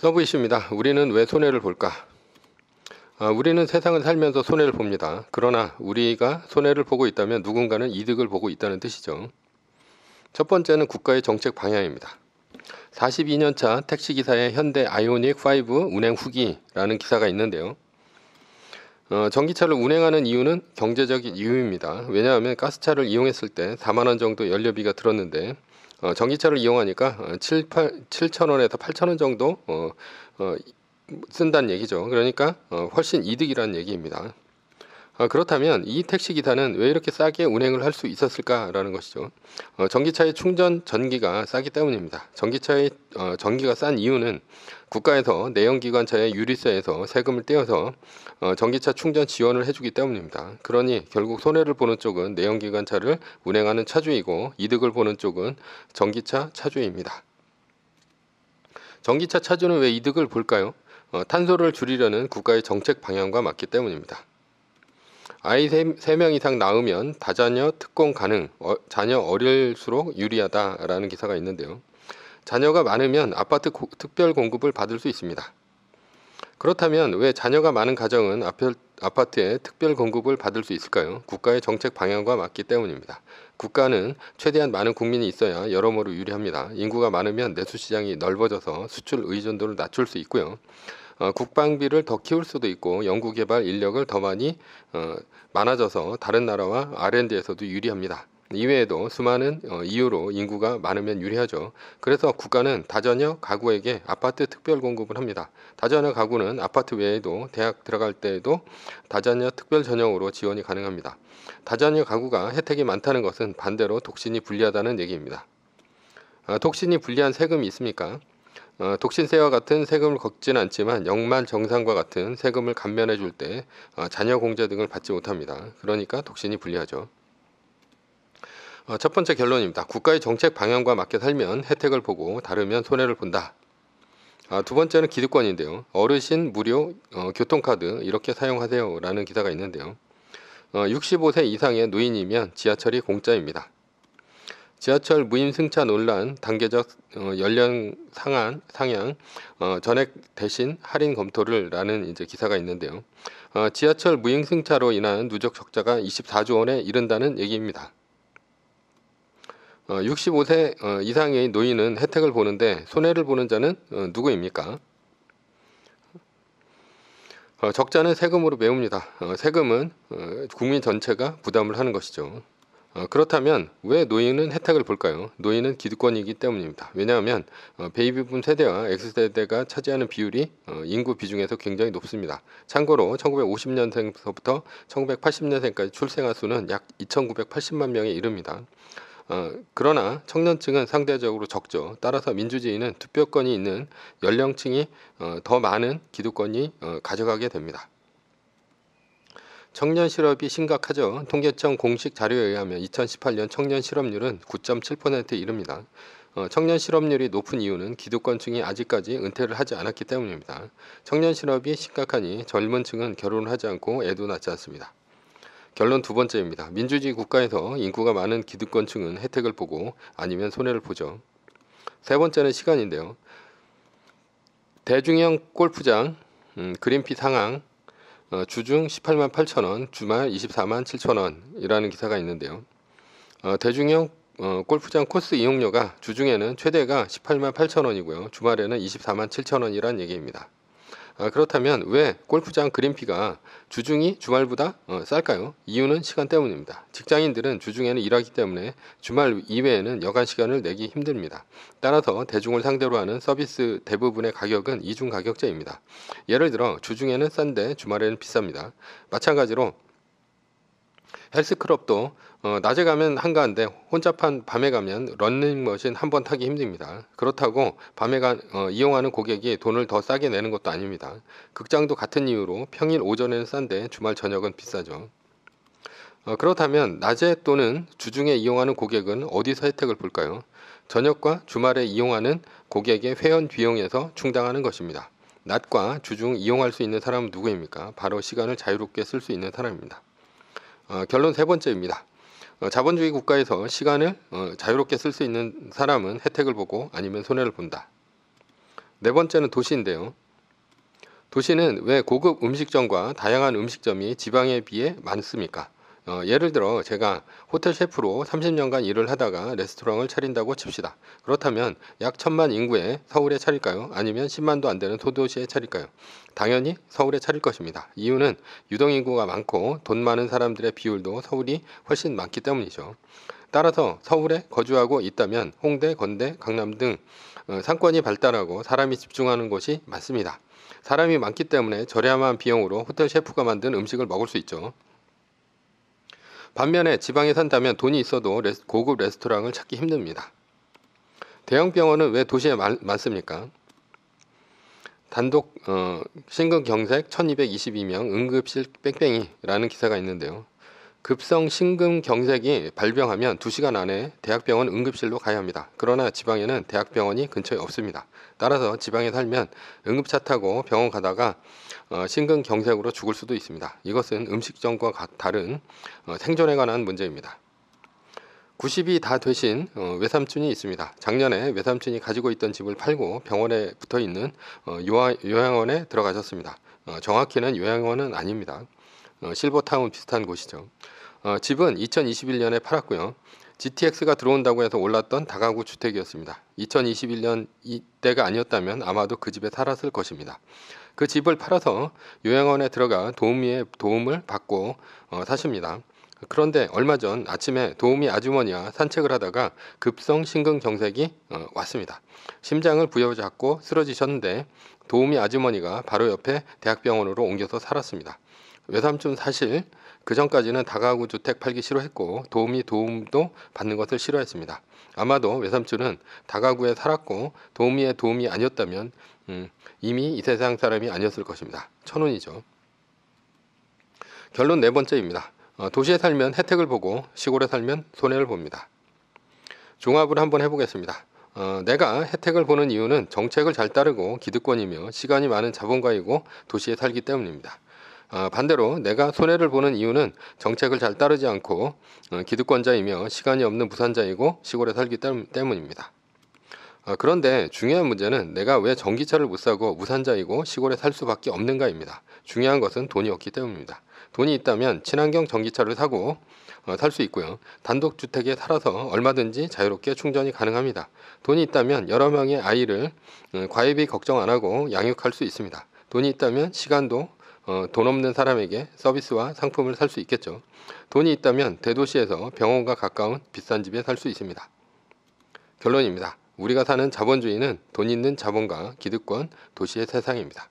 서브 이슈니다 우리는 왜 손해를 볼까? 아, 우리는 세상을 살면서 손해를 봅니다. 그러나 우리가 손해를 보고 있다면 누군가는 이득을 보고 있다는 뜻이죠. 첫 번째는 국가의 정책 방향입니다. 42년차 택시기사의 현대 아이오닉 5 운행 후기라는 기사가 있는데요. 어, 전기차를 운행하는 이유는 경제적인 이유입니다. 왜냐하면 가스차를 이용했을 때 4만원 정도 연료비가 들었는데 어, 전기차를 이용하니까 7, 0 0 0 원에서 8 0 0 0원 정도 어, 어, 쓴다는 얘기죠. 그러니까 어, 훨씬 이득이라는 얘기입니다. 아, 그렇다면 이 택시 기사는 왜 이렇게 싸게 운행을 할 수 있었을까라는 것이죠. 어, 전기차의 충전 전기가 싸기 때문입니다. 전기차의 어, 전기가 싼 이유는 국가에서 내연기관차의 유리세에서 세금을 떼어서 어, 전기차 충전 지원을 해주기 때문입니다. 그러니 결국 손해를 보는 쪽은 내연기관차를 운행하는 차주이고 이득을 보는 쪽은 전기차 차주입니다. 전기차 차주는 왜 이득을 볼까요? 어, 탄소를 줄이려는 국가의 정책 방향과 맞기 때문입니다. 아이 세 명 이상 낳으면 다자녀 특권 가능, 어, 자녀 어릴수록 유리하다라는 기사가 있는데요. 자녀가 많으면 아파트 고, 특별 공급을 받을 수 있습니다. 그렇다면 왜 자녀가 많은 가정은 아파트에 특별 공급을 받을 수 있을까요? 국가의 정책 방향과 맞기 때문입니다. 국가는 최대한 많은 국민이 있어야 여러모로 유리합니다. 인구가 많으면 내수시장이 넓어져서 수출 의존도를 낮출 수 있고요. 어, 국방비를 더 키울 수도 있고 연구개발 인력을 더 많이 어, 많아져서 다른 나라와 R&D에서도 유리합니다. 이외에도 수많은 어, 이유로 인구가 많으면 유리하죠. 그래서 국가는 다자녀 가구에게 아파트 특별 공급을 합니다. 다자녀 가구는 아파트 외에도 대학 들어갈 때에도 다자녀 특별 전형으로 지원이 가능합니다. 다자녀 가구가 혜택이 많다는 것은 반대로 독신이 불리하다는 얘기입니다. 독신이 불리한 세금이 있습니까? 어, 독신세와 같은 세금을 걷진 않지만 영만 정상과 같은 세금을 감면해 줄 때 자녀 어, 공제 등을 받지 못합니다. 그러니까 독신이 불리하죠. 어, 첫 번째 결론입니다. 국가의 정책 방향과 맞게 살면 혜택을 보고 다르면 손해를 본다. 아, 두 번째는 기득권인데요. 어르신 무료 교통카드 이렇게 사용하세요라는 기사가 있는데요. 65세 이상의 노인이면 지하철이 공짜입니다. 지하철 무임 승차 논란, 단계적 어, 연령 상한 상향, 어, 전액 대신 할인 검토를라는 이제 기사가 있는데요. 어, 지하철 무임 승차로 인한 누적 적자가 24조 원에 이른다는 얘기입니다. 65세 어, 어, 이상의 노인은 혜택을 보는데 손해를 보는 자는 어, 누구입니까? 적자는 세금으로 메웁니다. 세금은 국민 전체가 부담을 하는 것이죠. 어, 그렇다면 왜 노인은 혜택을 볼까요? 노인은 기득권이기 때문입니다. 왜냐하면 어, 베이비붐 세대와 X세대가 차지하는 비율이 어, 인구 비중에서 굉장히 높습니다. 참고로 1950년생부터 1980년생까지 출생아 수는 약 2,980만 명에 이릅니다. 그러나 청년층은 상대적으로 적죠. 따라서 민주주의는 투표권이 있는 연령층이 더 많은 기득권이 가져가게 됩니다. 청년 실업이 심각하죠. 통계청 공식 자료에 의하면 2018년 청년 실업률은 9.7%에 이릅니다. 어, 청년 실업률이 높은 이유는 기득권층이 아직까지 은퇴를 하지 않았기 때문입니다. 청년 실업이 심각하니 젊은 층은 결혼을 하지 않고 애도 낳지 않습니다. 결론 두 번째입니다. 민주주의 국가에서 인구가 많은 기득권층은 혜택을 보고 아니면 손해를 보죠. 세 번째는 시간인데요. 대중형 골프장, 음, 그린피 상황, 어, 주중 18만 8천 원, 주말 24만 7천 원이라는 기사가 있는데요. 어, 대중형 어, 골프장 코스 이용료가 주중에는 최대가 18만 8천 원이고요. 주말에는 24만 7천 원이라는 얘기입니다. 아, 그렇다면 왜 골프장 그린피가 주중이 주말보다 어, 쌀까요? 이유는 시간 때문입니다. 직장인들은 주중에는 일하기 때문에 주말 이외에는 여간 시간을 내기 힘듭니다. 따라서 대중을 상대로 하는 서비스 대부분의 가격은 이중 가격제입니다. 예를 들어 주중에는 싼데 주말에는 비쌉니다. 마찬가지로 헬스클럽도 어, 낮에 가면 한가한데 혼잡한 밤에 가면 런닝머신 한 번 타기 힘듭니다. 그렇다고 밤에 가, 어, 이용하는 고객이 돈을 더 싸게 내는 것도 아닙니다. 극장도 같은 이유로 평일 오전에는 싼데 주말 저녁은 비싸죠. 어, 그렇다면 낮에 또는 주중에 이용하는 고객은 어디서 혜택을 볼까요? 저녁과 주말에 이용하는 고객의 회원 비용에서 충당하는 것입니다. 낮과 주중 이용할 수 있는 사람은 누구입니까? 바로 시간을 자유롭게 쓸 수 있는 사람입니다. 어, 결론 세 번째입니다. 어, 자본주의 국가에서 시간을 어, 자유롭게 쓸 수 있는 사람은 혜택을 보고 아니면 손해를 본다. 네 번째는 도시인데요. 도시는 왜 고급 음식점과 다양한 음식점이 지방에 비해 많습니까? 어, 예를 들어 제가 호텔 셰프로 30년간 일을 하다가 레스토랑을 차린다고 칩시다. 그렇다면 약 천만 인구의 서울에 차릴까요? 아니면 10만도 안 되는 소도시에 차릴까요? 당연히 서울에 차릴 것입니다. 이유는 유동 인구가 많고 돈 많은 사람들의 비율도 서울이 훨씬 많기 때문이죠. 따라서 서울에 거주하고 있다면 홍대, 건대, 강남 등 어, 상권이 발달하고 사람이 집중하는 곳이 많습니다 사람이 많기 때문에 저렴한 비용으로 호텔 셰프가 만든 음식을 먹을 수 있죠. 반면에 지방에 산다면 돈이 있어도 레스, 고급 레스토랑을 찾기 힘듭니다. 대형 병원은 왜 도시에 많, 습니까 단독 어, 심근경색 1222명 응급실 뺑뺑이라는 기사가 있는데요. 급성 심근경색이 발병하면 2시간 안에 대학병원 응급실로 가야 합니다. 그러나 지방에는 대학병원이 근처에 없습니다. 따라서 지방에 살면 응급차 타고 병원 가다가 어, 심근경색으로 죽을 수도 있습니다. 이것은 음식점과 다른 어, 생존에 관한 문제입니다. 90이 다 되신 어, 외삼촌이 있습니다. 작년에 외삼촌이 가지고 있던 집을 팔고 병원에 붙어 있는 어, 요양원에 들어가셨습니다. 어, 정확히는 요양원은 아닙니다. 어, 실버타운 비슷한 곳이죠. 어, 집은 2021년에 팔았고요. GTX가 들어온다고 해서 올랐던 다가구 주택이었습니다. 2021년 이때가 아니었다면 아마도 그 집에 살았을 것입니다. 그 집을 팔아서 요양원에 들어가 도우미의 도움을 받고 어, 사십니다. 그런데 얼마 전 아침에 도우미 아주머니와 산책을 하다가 급성 심근경색이 어, 왔습니다. 심장을 부여잡고 쓰러지셨는데 도우미 아주머니가 바로 옆에 대학병원으로 옮겨서 살았습니다. 외삼촌 사실 그 전까지는 다가구 주택 팔기 싫어했고 도우미 도움도 받는 것을 싫어했습니다. 아마도 외삼촌은 다가구에 살았고 도우미의 도움이 아니었다면 음, 이미 이 세상 사람이 아니었을 것입니다. 천운이죠. 결론 네 번째입니다. 어, 도시에 살면 혜택을 보고 시골에 살면 손해를 봅니다. 종합을 한번 해보겠습니다. 어, 내가 혜택을 보는 이유는 정책을 잘 따르고 기득권이며 시간이 많은 자본가이고 도시에 살기 때문입니다. 어, 반대로 내가 손해를 보는 이유는 정책을 잘 따르지 않고 어, 기득권자이며 시간이 없는 부산자이고 시골에 살기 때문입니다. 아, 그런데 중요한 문제는 내가 왜 전기차를 못 사고 무산자이고 시골에 살 수밖에 없는가입니다. 중요한 것은 돈이 없기 때문입니다. 돈이 있다면 친환경 전기차를 사고 어, 살수 있고요. 단독주택에 살아서 얼마든지 자유롭게 충전이 가능합니다. 돈이 있다면 여러 명의 아이를 음, 어, 과외비 걱정 안 하고 양육할 수 있습니다. 돈이 있다면 시간도 어, 돈 없는 사람에게 서비스와 상품을 살 수 있겠죠. 돈이 있다면 대도시에서 병원과 가까운 비싼 집에 살 수 있습니다. 결론입니다. 우리가 사는 자본주의는 돈 있는 자본과 기득권, 도시의 세상입니다.